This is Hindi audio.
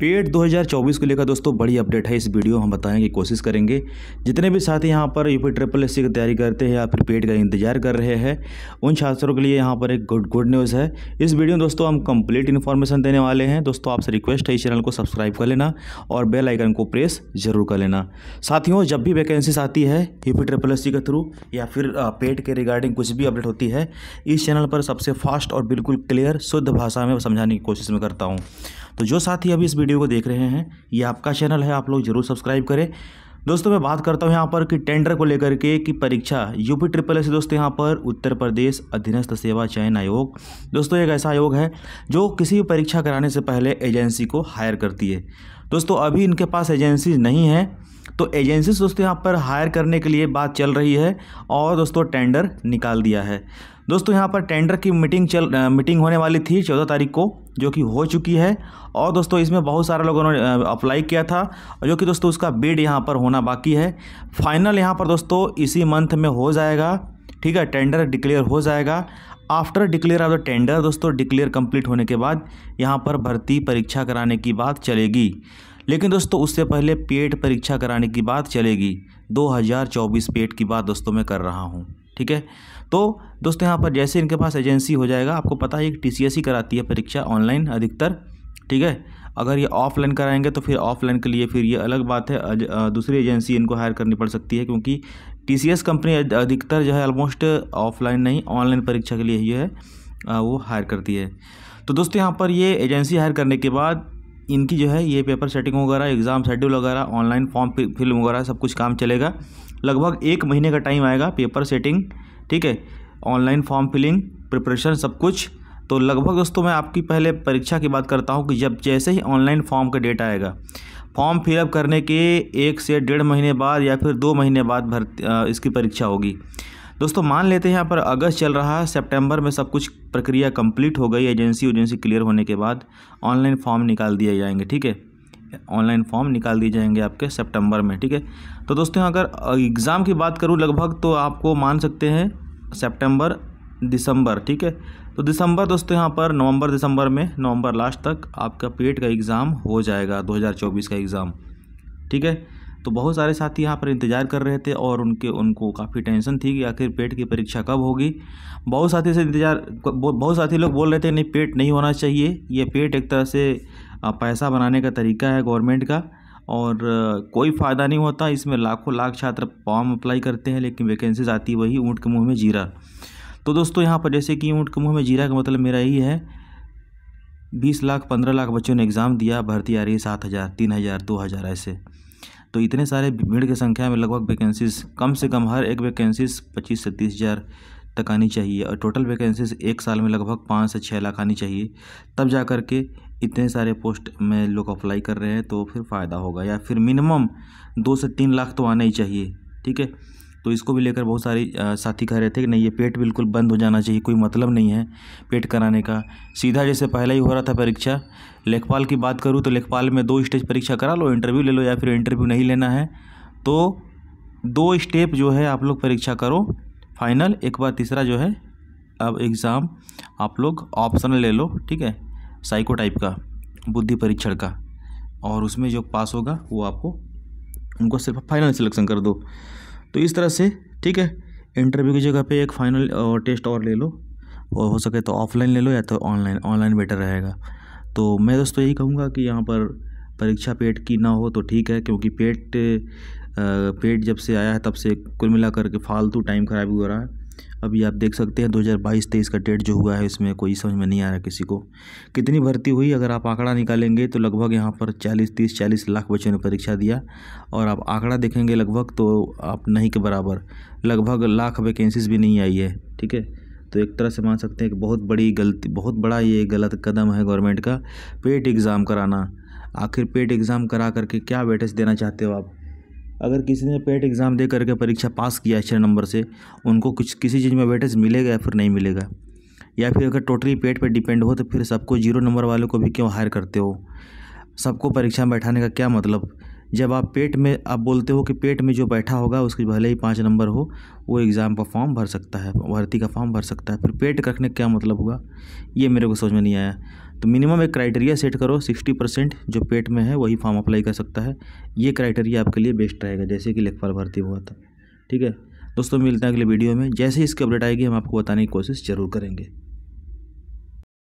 पेड 2024 को लेकर दोस्तों बड़ी अपडेट है इस वीडियो हम बताने की कोशिश करेंगे जितने भी साथी यहाँ पर यूपी ट्रिपल एस की तैयारी करते हैं या फिर पेड का इंतजार कर रहे हैं उन छात्रों के लिए यहाँ पर एक गुड गुड न्यूज़ है इस वीडियो में दोस्तों हम कंप्लीट इन्फॉर्मेशन देने वाले हैं दोस्तों आपसे रिक्वेस्ट है इस चैनल को सब्सक्राइब कर लेना और बेलाइकन को प्रेस जरूर कर लेना साथियों जब भी वैकेंसीज आती है यूपी ट्रिपल एस के थ्रू या फिर पेड के रिगार्डिंग कुछ भी अपडेट होती है इस चैनल पर सबसे फास्ट और बिल्कुल क्लियर शुद्ध भाषा में समझाने की कोशिश में करता हूँ तो जो साथी अभी इस वीडियो को देख रहे हैं ये आपका चैनल है आप लोग जरूर सब्सक्राइब करें दोस्तों मैं बात करता हूँ यहाँ पर कि टेंडर को लेकर के कि परीक्षा यूपी ट्रिपल एस दोस्तों यहाँ पर उत्तर प्रदेश अधीनस्थ सेवा चयन आयोग दोस्तों एक ऐसा आयोग है जो किसी भी परीक्षा कराने से पहले एजेंसी को हायर करती है दोस्तों अभी इनके पास एजेंसी नहीं है तो एजेंसी दोस्तों यहाँ पर हायर करने के लिए बात चल रही है और दोस्तों टेंडर निकाल दिया है दोस्तों यहाँ पर टेंडर की मीटिंग चल मीटिंग होने वाली थी चौदह तारीख को जो कि हो चुकी है और दोस्तों इसमें बहुत सारे लोगों ने अप्लाई किया था जो कि दोस्तों उसका बिड यहाँ पर होना बाकी है फाइनल यहाँ पर दोस्तों इसी मंथ में हो जाएगा ठीक है टेंडर डिक्लेयर हो जाएगा after declare of the tender दोस्तों डिक्लेयर कंप्लीट होने के बाद यहाँ पर भर्ती परीक्षा कराने की बात चलेगी लेकिन दोस्तों उससे पहले पेट परीक्षा कराने की बात चलेगी 2024 पेट की बात दोस्तों मैं कर रहा हूँ ठीक है तो दोस्तों यहाँ पर जैसे इनके पास एजेंसी हो जाएगा आपको पता है कि टी ही कराती है परीक्षा ऑनलाइन अधिकतर ठीक है अगर ये ऑफलाइन कराएंगे तो फिर ऑफलाइन के लिए फिर ये अलग बात है दूसरी एजेंसी इनको हायर करनी पड़ सकती है क्योंकि टी कंपनी अधिकतर जो है ऑलमोस्ट ऑफलाइन नहीं ऑनलाइन परीक्षा के लिए ही है वो हायर करती है तो दोस्तों यहाँ पर ये एजेंसी हायर करने के बाद इनकी जो है ये पेपर सेटिंग वगैरह एग्ज़ाम शेड्यूल वगैरह ऑनलाइन फॉर्म फिल वगैरह सब कुछ काम चलेगा लगभग एक महीने का टाइम आएगा पेपर सेटिंग ठीक है ऑनलाइन फॉर्म फिलिंग प्रिपरेशन सब कुछ तो लगभग दोस्तों मैं आपकी पहले परीक्षा की बात करता हूँ कि जब जैसे ही ऑनलाइन फॉर्म का डेट आएगा फॉर्म फिलअप करने के एक से डेढ़ महीने बाद या फिर दो महीने बाद भर्ती इसकी परीक्षा होगी दोस्तों मान लेते हैं यहाँ पर अगस्त चल रहा है सेप्टेम्बर में सब कुछ प्रक्रिया कंप्लीट हो गई एजेंसी उजेंसी क्लियर होने के बाद ऑनलाइन फॉर्म निकाल दिए जाएंगे ठीक है ऑनलाइन फॉर्म निकाल दिए जाएंगे आपके सितंबर में ठीक है तो दोस्तों अगर एग्ज़ाम की बात करूँ लगभग तो आपको मान सकते हैं सितंबर दिसंबर ठीक है तो दिसंबर दोस्तों यहाँ पर नवंबर दिसंबर में नवंबर लास्ट तक आपका पेट का एग्ज़ाम हो जाएगा 2024 का एग्ज़ाम ठीक है तो बहुत सारे साथी यहाँ पर इंतज़ार कर रहे थे और उनके उनको काफ़ी टेंशन थी कि आखिर पेट की परीक्षा कब होगी बहुत साथी से इंतज़ार बहुत साथी लोग बोल रहे थे नहीं पेट नहीं होना चाहिए ये पेट एक तरह से पैसा बनाने का तरीका है गवर्नमेंट का और कोई फ़ायदा नहीं होता इसमें लाखों लाख छात्र फॉर्म अप्लाई करते हैं लेकिन वैकेंसीज आती वही ऊँट के मुँह में जीरा तो दोस्तों यहाँ पर जैसे कि ऊँट के मुँह में जीरा का मतलब मेरा यही है बीस लाख पंद्रह लाख बच्चों ने एग्ज़ाम दिया भर्ती आ रही है सात हज़ार तीन हज़ार दो हज़ार ऐसे तो इतने सारे भीड़ की संख्या में लगभग वैकेंसीज कम से कम हर एक वैकेंसीज पच्चीस से तीस हज़ार तक आनी चाहिए और टोटल वैकेंसीज एक साल में लगभग पाँच से छः लाख आनी चाहिए तब जा कर के इतने सारे पोस्ट में लोग अप्लाई कर रहे हैं तो फिर फ़ायदा होगा या फिर मिनिमम दो से तीन लाख तो आना ही चाहिए ठीक है तो इसको भी लेकर बहुत सारे साथी कह रहे थे कि नहीं ये पेट बिल्कुल बंद हो जाना चाहिए कोई मतलब नहीं है पेट कराने का सीधा जैसे पहले ही हो रहा था परीक्षा लेखपाल की बात करूँ तो लेखपाल में दो स्टेज परीक्षा करा लो इंटरव्यू ले लो या फिर इंटरव्यू नहीं लेना है तो दो स्टेप जो है आप लोग परीक्षा करो फाइनल एक बार तीसरा जो है अब एग्ज़ाम आप लोग ऑप्शनल ले लो ठीक है साइको टाइप का बुद्धि परीक्षण का और उसमें जो पास होगा वो आपको उनको सिर्फ फाइनल सिलेक्शन कर दो तो इस तरह से ठीक है इंटरव्यू की जगह पे एक फाइनल टेस्ट और ले लो और हो सके तो ऑफलाइन ले लो या तो ऑनलाइन ऑनलाइन बेटर रहेगा तो मैं दोस्तों यही कहूँगा कि यहाँ पर परीक्षा पेट की ना हो तो ठीक है क्योंकि पेट पेट जब से आया है तब से कुल मिलाकर के फालतू टाइम खराब हो रहा है अभी आप देख सकते हैं 2022-23 का डेट जो हुआ है इसमें कोई समझ में नहीं आ रहा किसी को कितनी भर्ती हुई अगर आप आंकड़ा निकालेंगे तो लगभग यहाँ पर 40 30 40 लाख बच्चों ने परीक्षा दिया और आप आंकड़ा देखेंगे लगभग तो आप नहीं के बराबर लगभग लाख वैकेंसीज भी नहीं आई है ठीक है तो एक तरह से मान सकते हैं कि बहुत बड़ी गलती बहुत बड़ा ये गलत कदम है गवर्नमेंट का पेट एग्ज़ाम कराना आखिर पेट एग्ज़ाम करा करके क्या वेटेज देना चाहते हो आप अगर किसी ने पेट एग्ज़ाम दे करके परीक्षा पास किया अच्छे नंबर से उनको कुछ किसी चीज़ में वेटेज मिलेगा या फिर नहीं मिलेगा या फिर अगर टोटली पेट पे डिपेंड हो तो फिर सबको जीरो नंबर वालों को भी क्यों हायर करते हो सबको परीक्षा में बैठाने का क्या मतलब जब आप पेट में आप बोलते हो कि पेट में जो बैठा होगा उसके भले ही पाँच नंबर हो वो एग्ज़ाम का फॉर्म भर सकता है भर्ती का फॉर्म भर सकता है फिर पेट रखने का क्या मतलब हुआ ये मेरे को समझ में नहीं आया तो मिनिमम एक क्राइटेरिया सेट करो सिक्सटी परसेंट जो पेट में है वही फॉर्म अप्लाई कर सकता है ये क्राइटेरिया आपके लिए बेस्ट रहेगा जैसे कि लेखपाल भर्ती हुआ था ठीक है दोस्तों मिलते हैं अगले वीडियो में जैसे ही इसकी अपडेट आएगी हम आपको बताने की कोशिश ज़रूर करेंगे